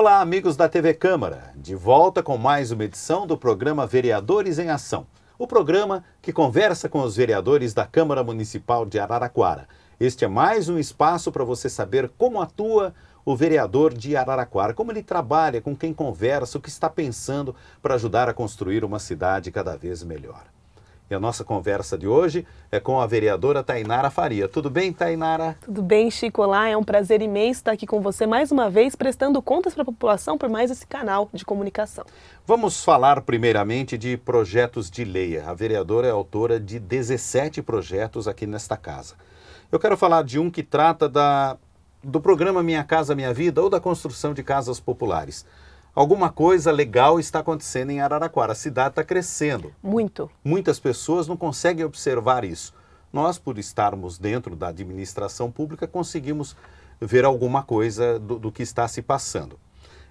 Olá, amigos da TV Câmara, de volta com mais uma edição do programa Vereadores em Ação, o programa que conversa com os vereadores da Câmara Municipal de Araraquara. Este é mais um espaço para você saber como atua o vereador de Araraquara, como ele trabalha, com quem conversa, o que está pensando para ajudar a construir uma cidade cada vez melhor. E a nossa conversa de hoje é com a vereadora Tainara Faria. Tudo bem, Tainara? Tudo bem, Chico. Olá, é um prazer imenso estar aqui com você mais uma vez, prestando contas para a população por mais esse canal de comunicação. Vamos falar primeiramente de projetos de lei. A vereadora é autora de 17 projetos aqui nesta casa. Eu quero falar de um que trata da, do programa Minha Casa Minha Vida ou da construção de casas populares. Alguma coisa legal está acontecendo em Araraquara. A cidade está crescendo. Muito. Muitas pessoas não conseguem observar isso. Nós, por estarmos dentro da administração pública, conseguimos ver alguma coisa do, do que está se passando.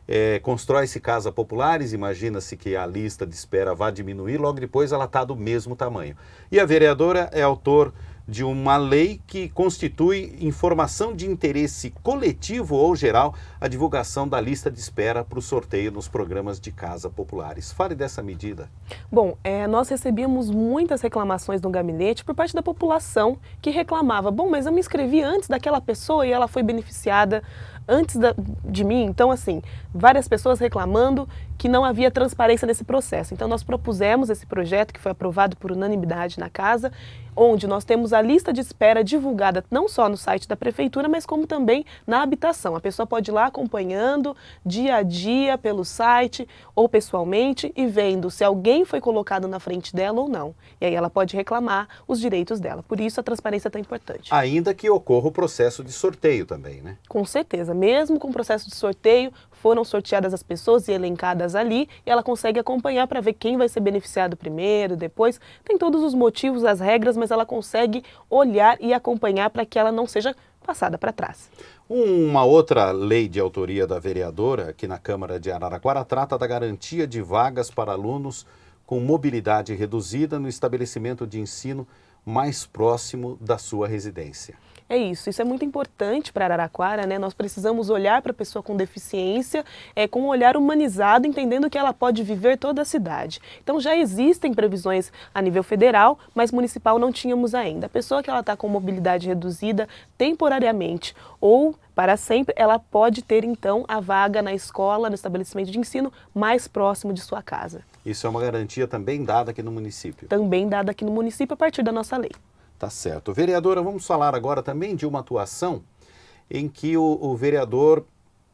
É, Constrói-se casa populares, imagina-se que a lista de espera vá diminuir, logo depois ela está do mesmo tamanho. E a vereadora é autor de uma lei que constitui informação de interesse coletivo ou geral a divulgação da lista de espera para o sorteio nos programas de casa populares. Fale dessa medida. Bom, é, nós recebíamos muitas reclamações no gabinete por parte da população que reclamava: bom, mas eu me inscrevi antes daquela pessoa e ela foi beneficiada antes da, de mim, então assim, várias pessoas reclamando que não havia transparência nesse processo. Então nós propusemos esse projeto que foi aprovado por unanimidade na casa, onde nós temos a lista de espera divulgada não só no site da prefeitura, mas como também na habitação. A pessoa pode ir lá acompanhando dia a dia pelo site ou pessoalmente e vendo se alguém foi colocado na frente dela ou não. E aí ela pode reclamar os direitos dela. Por isso a transparência é tão importante. Ainda que ocorra o processo de sorteio também, né? Com certeza mesmo com o processo de sorteio, foram sorteadas as pessoas e elencadas ali, e ela consegue acompanhar para ver quem vai ser beneficiado primeiro, depois. Tem todos os motivos, as regras, mas ela consegue olhar e acompanhar para que ela não seja passada para trás. Uma outra lei de autoria da vereadora aqui na Câmara de Araraquara trata da garantia de vagas para alunos com mobilidade reduzida no estabelecimento de ensino mais próximo da sua residência. É isso, isso é muito importante para Araraquara, né? Nós precisamos olhar para a pessoa com deficiência é, com um olhar humanizado, entendendo que ela pode viver toda a cidade. Então já existem previsões a nível federal, mas municipal não tínhamos ainda. A pessoa que ela está com mobilidade reduzida temporariamente ou para sempre, ela pode ter então a vaga na escola, no estabelecimento de ensino mais próximo de sua casa. Isso é uma garantia também dada aqui no município? Também dada aqui no município a partir da nossa lei. Tá certo. Vereadora, vamos falar agora também de uma atuação em que o, o vereador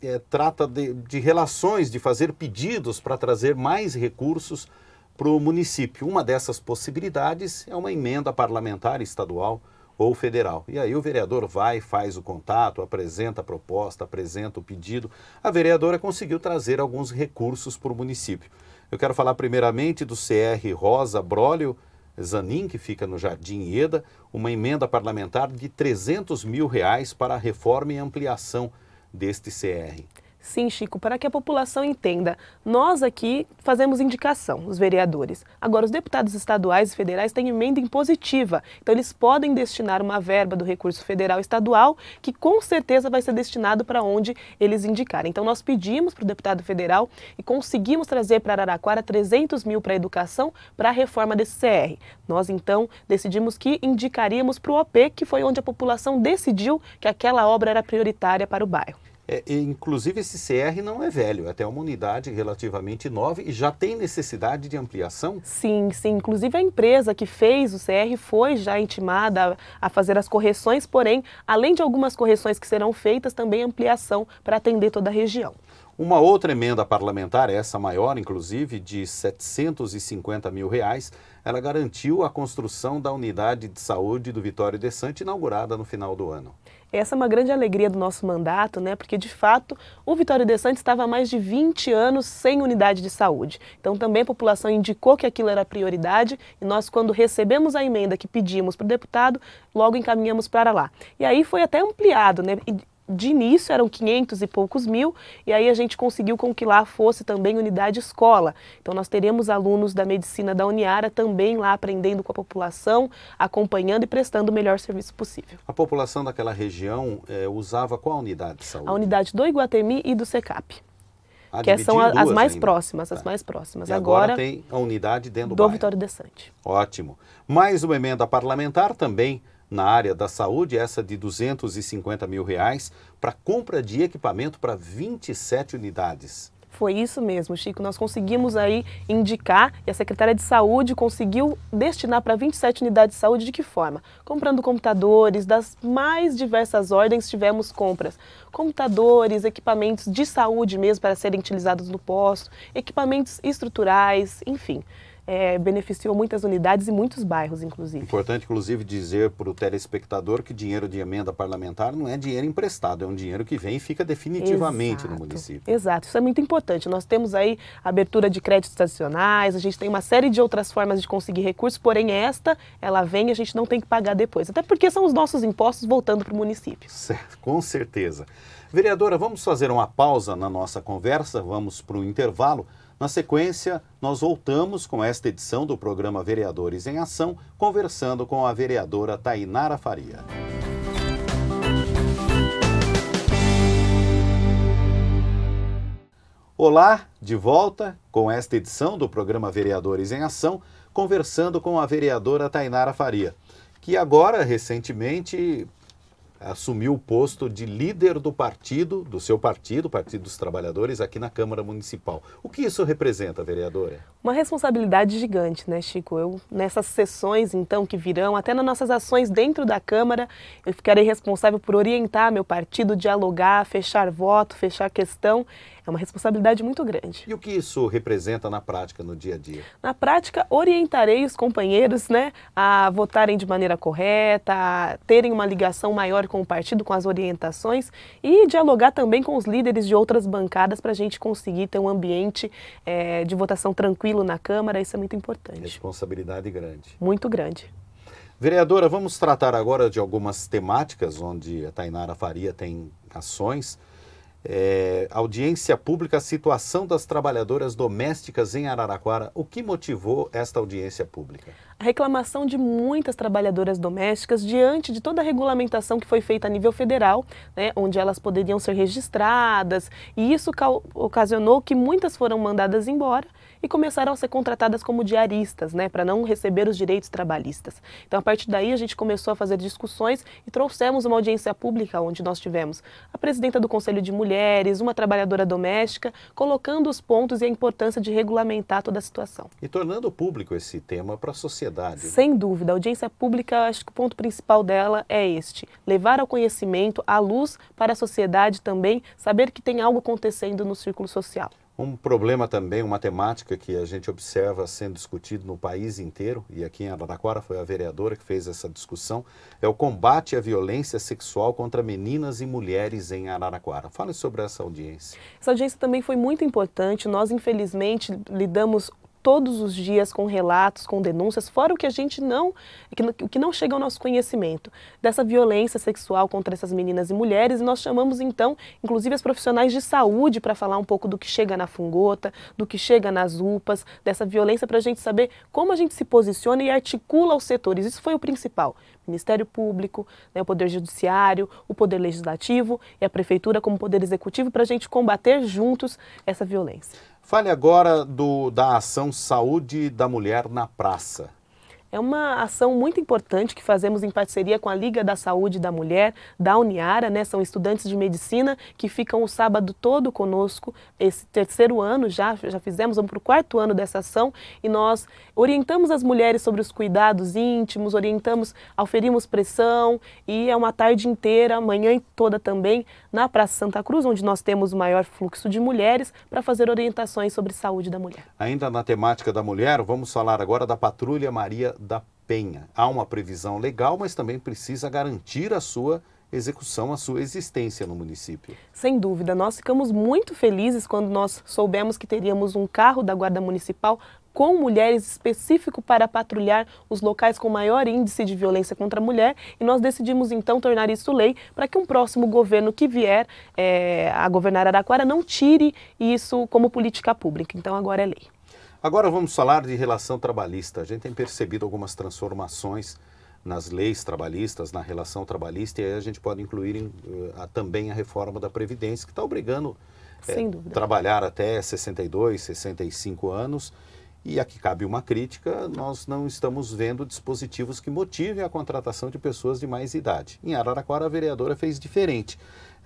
é, trata de, de, relações, de fazer pedidos para trazer mais recursos para o município. Uma dessas possibilidades é uma emenda parlamentar estadual ou federal. E aí o vereador vai, faz o contato, apresenta a proposta, apresenta o pedido. A vereadora conseguiu trazer alguns recursos para o município. Eu quero falar primeiramente do CR Rosa Brólio, Zanin, que fica no Jardim Ieda, uma emenda parlamentar de 300 mil reais para a reforma e ampliação deste CR. Sim, Chico, para que a população entenda, nós aqui fazemos indicação, os vereadores. Agora, os deputados estaduais e federais têm emenda impositiva, então eles podem destinar uma verba do recurso federal estadual, que com certeza vai ser destinado para onde eles indicarem. Então, nós pedimos para o deputado federal e conseguimos trazer para Araraquara 300 mil para a educação, para a reforma desse CR. Nós, então, decidimos que indicaríamos para o OP, que foi onde a população decidiu que aquela obra era prioritária para o bairro. É, inclusive, esse CR não é velho, é até uma unidade relativamente nova e já tem necessidade de ampliação? Sim, sim. Inclusive, a empresa que fez o CR foi já intimada a, a fazer as correções, porém, além de algumas correções que serão feitas, também ampliação para atender toda a região. Uma outra emenda parlamentar, essa maior, inclusive, de 750 mil reais, ela garantiu a construção da unidade de saúde do Vitório de Sante, inaugurada no final do ano. Essa é uma grande alegria do nosso mandato, né? Porque de fato o Vitório de Sante estava há mais de 20 anos sem unidade de saúde. Então também a população indicou que aquilo era prioridade e nós, quando recebemos a emenda que pedimos para o deputado, logo encaminhamos para lá. E aí foi até ampliado, né? de início eram 500 e poucos mil, e aí a gente conseguiu com que lá fosse também unidade escola. Então nós teremos alunos da medicina da Uniara também lá aprendendo com a população, acompanhando e prestando o melhor serviço possível. A população daquela região é, usava qual unidade de saúde? A unidade do Iguatemi e do SECAP. Ah, que são as, as mais ainda. próximas, as tá. mais próximas. E agora, agora tem a unidade dentro do, do bairro. Vitório Desante. Ótimo. Mais uma emenda parlamentar também na área da saúde, essa de 250 mil reais, para compra de equipamento para 27 unidades. Foi isso mesmo, Chico. Nós conseguimos aí indicar e a secretária de saúde conseguiu destinar para 27 unidades de saúde de que forma? Comprando computadores, das mais diversas ordens tivemos compras. Computadores, equipamentos de saúde mesmo para serem utilizados no posto, equipamentos estruturais, enfim é, beneficiou muitas unidades e muitos bairros, inclusive. Importante, inclusive, dizer para o telespectador que dinheiro de emenda parlamentar não é dinheiro emprestado, é um dinheiro que vem e fica definitivamente Exato. no município. Exato, isso é muito importante. Nós temos aí abertura de créditos adicionais a gente tem uma série de outras formas de conseguir recursos, porém esta, ela vem e a gente não tem que pagar depois. Até porque são os nossos impostos voltando para o município. Certo, com certeza. Vereadora, vamos fazer uma pausa na nossa conversa, vamos para o intervalo. Na sequência, nós voltamos com esta edição do programa Vereadores em Ação, conversando com a vereadora Tainara Faria. Olá, de volta com esta edição do programa Vereadores em Ação, conversando com a vereadora Tainara Faria, que agora, recentemente, assumiu o posto de líder do partido, do seu partido, Partido dos Trabalhadores, aqui na Câmara Municipal. O que isso representa, vereadora? Uma responsabilidade gigante, né, Chico? Eu, nessas sessões, então, que virão, até nas nossas ações dentro da Câmara, eu ficarei responsável por orientar meu partido, dialogar, fechar voto, fechar questão é uma responsabilidade muito grande. E o que isso representa na prática, no dia a dia? Na prática, orientarei os companheiros né, a votarem de maneira correta, a terem uma ligação maior com o partido, com as orientações e dialogar também com os líderes de outras bancadas para a gente conseguir ter um ambiente é, de votação tranquilo na Câmara. Isso é muito importante. Responsabilidade grande. Muito grande. Vereadora, vamos tratar agora de algumas temáticas onde a Tainara Faria tem ações. É, audiência pública, situação das trabalhadoras domésticas em Araraquara. O que motivou esta audiência pública? A reclamação de muitas trabalhadoras domésticas diante de toda a regulamentação que foi feita a nível federal, né, onde elas poderiam ser registradas, e isso ocasionou que muitas foram mandadas embora e começaram a ser contratadas como diaristas, né, para não receber os direitos trabalhistas. Então, a partir daí, a gente começou a fazer discussões e trouxemos uma audiência pública onde nós tivemos a presidenta do Conselho de Mulheres, uma trabalhadora doméstica, colocando os pontos e a importância de regulamentar toda a situação. E tornando público esse tema para a sociedade. Né? Sem dúvida, a audiência pública, acho que o ponto principal dela é este: levar ao conhecimento, à luz para a sociedade também, saber que tem algo acontecendo no círculo social. Um problema também, uma temática que a gente observa sendo discutido no país inteiro, e aqui em Araraquara foi a vereadora que fez essa discussão, é o combate à violência sexual contra meninas e mulheres em Araraquara. Fale sobre essa audiência. Essa audiência também foi muito importante. Nós, infelizmente, lidamos todos os dias com relatos, com denúncias, fora o que a gente não, o que não chega ao nosso conhecimento, dessa violência sexual contra essas meninas e mulheres. E nós chamamos então, inclusive, as profissionais de saúde para falar um pouco do que chega na fungota, do que chega nas UPAs, dessa violência, para a gente saber como a gente se posiciona e articula os setores. Isso foi o principal. Ministério Público, né, o Poder Judiciário, o Poder Legislativo e a Prefeitura como Poder Executivo para a gente combater juntos essa violência. Fale agora do, da ação Saúde da Mulher na Praça. É uma ação muito importante que fazemos em parceria com a Liga da Saúde da Mulher, da Uniara, né? São estudantes de medicina que ficam o sábado todo conosco, esse terceiro ano já, já fizemos, vamos para o quarto ano dessa ação, e nós orientamos as mulheres sobre os cuidados íntimos, orientamos, auferimos pressão, e é uma tarde inteira, manhã toda também, na Praça Santa Cruz, onde nós temos o maior fluxo de mulheres, para fazer orientações sobre saúde da mulher. Ainda na temática da mulher, vamos falar agora da Patrulha Maria da Penha. Há uma previsão legal, mas também precisa garantir a sua execução, a sua existência no município. Sem dúvida, nós ficamos muito felizes quando nós soubemos que teríamos um carro da Guarda Municipal com mulheres específico para patrulhar os locais com maior índice de violência contra a mulher e nós decidimos então tornar isso lei para que um próximo governo que vier é, a governar Araquara não tire isso como política pública. Então agora é lei. Agora vamos falar de relação trabalhista. A gente tem percebido algumas transformações nas leis trabalhistas, na relação trabalhista, e aí a gente pode incluir em, uh, também a reforma da Previdência, que está obrigando é, trabalhar até 62, 65 anos. E aqui cabe uma crítica, nós não estamos vendo dispositivos que motivem a contratação de pessoas de mais idade. Em Araraquara, a vereadora fez diferente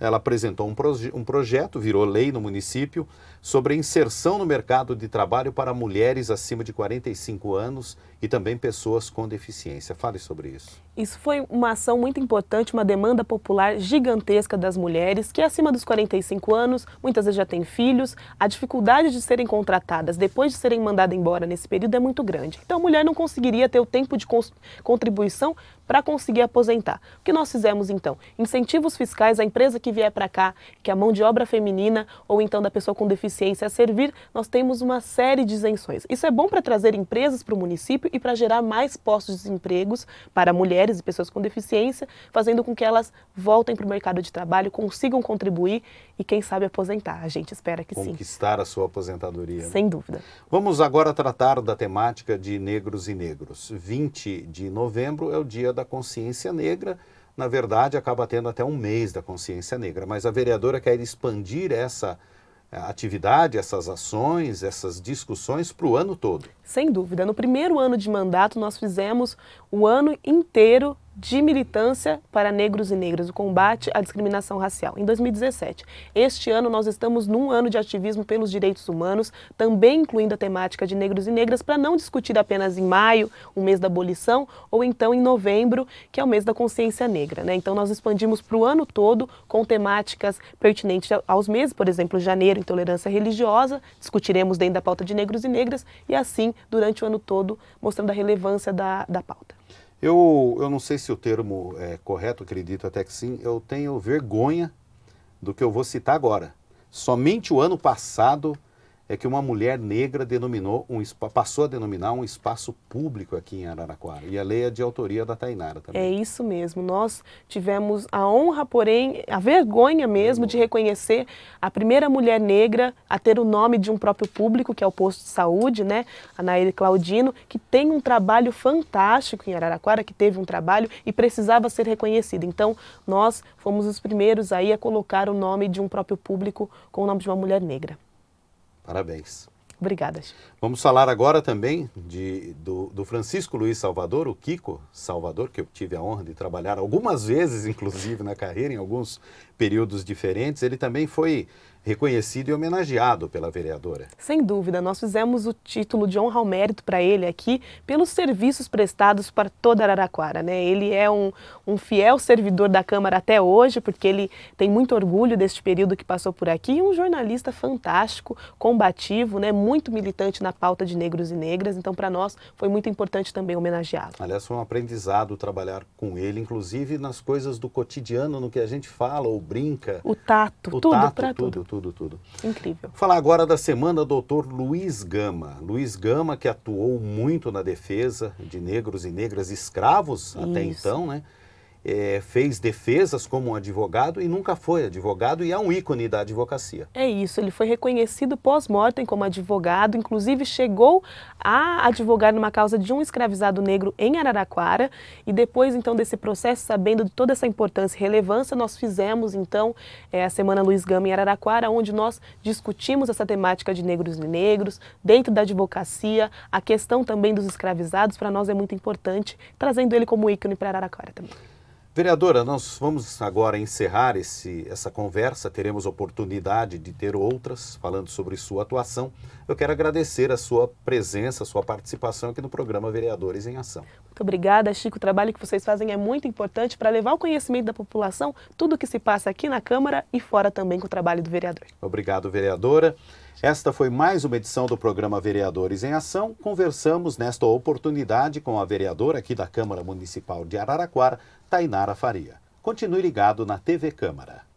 ela apresentou um, proje um, projeto, virou lei no município, sobre a inserção no mercado de trabalho para mulheres acima de 45 anos e também pessoas com deficiência. Fale sobre isso. Isso foi uma ação muito importante, uma demanda popular gigantesca das mulheres que, acima dos 45 anos, muitas vezes já têm filhos. A dificuldade de serem contratadas depois de serem mandadas embora nesse período é muito grande. Então, a mulher não conseguiria ter o tempo de contribuição para conseguir aposentar. O que nós fizemos então? Incentivos fiscais à empresa que vier para cá, que é a mão de obra feminina ou então da pessoa com deficiência a servir, nós temos uma série de isenções. Isso é bom para trazer empresas para o município e para gerar mais postos de empregos para mulheres mulheres e pessoas com deficiência, fazendo com que elas voltem para o mercado de trabalho, consigam contribuir e, quem sabe, aposentar. A gente espera que Conquistar sim. Conquistar a sua aposentadoria. Né? Sem dúvida. Vamos agora tratar da temática de negros e negros. 20 de novembro é o Dia da Consciência Negra na verdade, acaba tendo até um mês da consciência negra. Mas a vereadora quer expandir essa é, atividade, essas ações, essas discussões para o ano todo. Sem dúvida. No primeiro ano de mandato, nós fizemos o ano inteiro de militância para negros e negras, o combate à discriminação racial, em 2017. Este ano nós estamos num ano de ativismo pelos direitos humanos, também incluindo a temática de negros e negras, para não discutir apenas em maio, o mês da abolição, ou então em novembro, que é o mês da consciência negra. Né? Então nós expandimos para o ano todo com temáticas pertinentes aos meses, por exemplo, janeiro, intolerância religiosa, discutiremos dentro da pauta de negros e negras, e assim durante o ano todo, mostrando a relevância da, da pauta. Eu, eu não sei se o termo é correto, acredito até que sim, eu tenho vergonha do que eu vou citar agora. Somente o ano passado é que uma mulher negra denominou um, passou a denominar um espaço público aqui em Araraquara. E a lei é de autoria da Tainara também. É isso mesmo. Nós tivemos a honra, porém, a vergonha mesmo de reconhecer a primeira mulher negra a ter o nome de um próprio público, que é o posto de saúde, né? A Nair Claudino, que tem um trabalho fantástico em Araraquara, que teve um trabalho e precisava ser reconhecida. Então, nós fomos os primeiros aí a colocar o nome de um próprio público com o nome de uma mulher negra. Parabéns. Obrigada. Vamos falar agora também de, do, do, Francisco Luiz Salvador, o Kiko Salvador, que eu tive a honra de trabalhar algumas vezes, inclusive, na carreira, em alguns períodos diferentes. Ele também foi reconhecido e homenageado pela vereadora. Sem dúvida, nós fizemos o título de honra ao mérito para ele aqui pelos serviços prestados para toda Araraquara. Né? Ele é um, um fiel servidor da Câmara até hoje, porque ele tem muito orgulho deste período que passou por aqui, e um jornalista fantástico, combativo, né? muito militante na pauta de negros e negras, então para nós foi muito importante também homenageá-lo. Aliás, foi um aprendizado trabalhar com ele, inclusive nas coisas do cotidiano, no que a gente fala ou brinca. O tato, o tudo, tato, tudo, tudo tudo, tudo. Incrível. Falar agora da semana, doutor Luiz Gama. Luiz Gama, que atuou muito na defesa de negros e negras escravos Isso. até então, né? é, fez defesas como um advogado e nunca foi advogado e é um ícone da advocacia. É isso, ele foi reconhecido pós-mortem como advogado, inclusive chegou a advogar numa causa de um escravizado negro em Araraquara e depois então desse processo, sabendo de toda essa importância e relevância, nós fizemos então é, a Semana Luiz Gama em Araraquara, onde nós discutimos essa temática de negros e negros dentro da advocacia, a questão também dos escravizados para nós é muito importante, trazendo ele como ícone para Araraquara também. Vereadora, nós vamos agora encerrar esse, essa conversa, teremos oportunidade de ter outras falando sobre sua atuação. Eu quero agradecer a sua presença, a sua participação aqui no programa Vereadores em Ação. Muito obrigada, Chico. O trabalho que vocês fazem é muito importante para levar o conhecimento da população, tudo o que se passa aqui na Câmara e fora também com o trabalho do vereador. Obrigado, vereadora. Esta foi mais uma edição do programa Vereadores em Ação. Conversamos nesta oportunidade com a vereadora aqui da Câmara Municipal de Araraquara, Tainara Faria. Continue ligado na TV Câmara.